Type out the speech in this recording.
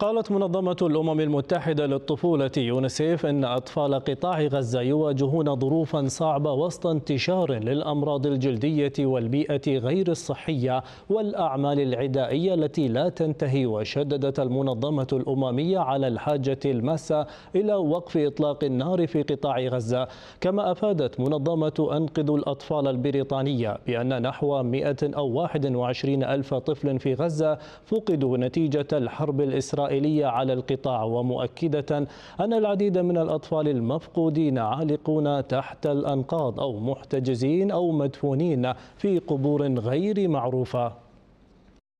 قالت منظمة الأمم المتحدة للطفولة يونسيف أن أطفال قطاع غزة يواجهون ظروفا صعبة وسط انتشار للأمراض الجلدية والبيئة غير الصحية والأعمال العدائية التي لا تنتهي وشددت المنظمة الأممية على الحاجة الماسة إلى وقف إطلاق النار في قطاع غزة كما أفادت منظمة أنقذ الأطفال البريطانية بأن نحو 121 ألف طفل في غزة فقدوا نتيجة الحرب الإسرائيلية الإسرائيلية على القطاع ومؤكدة أن العديد من الأطفال المفقودين عالقون تحت الأنقاض أو محتجزين أو مدفونين في قبور غير معروفة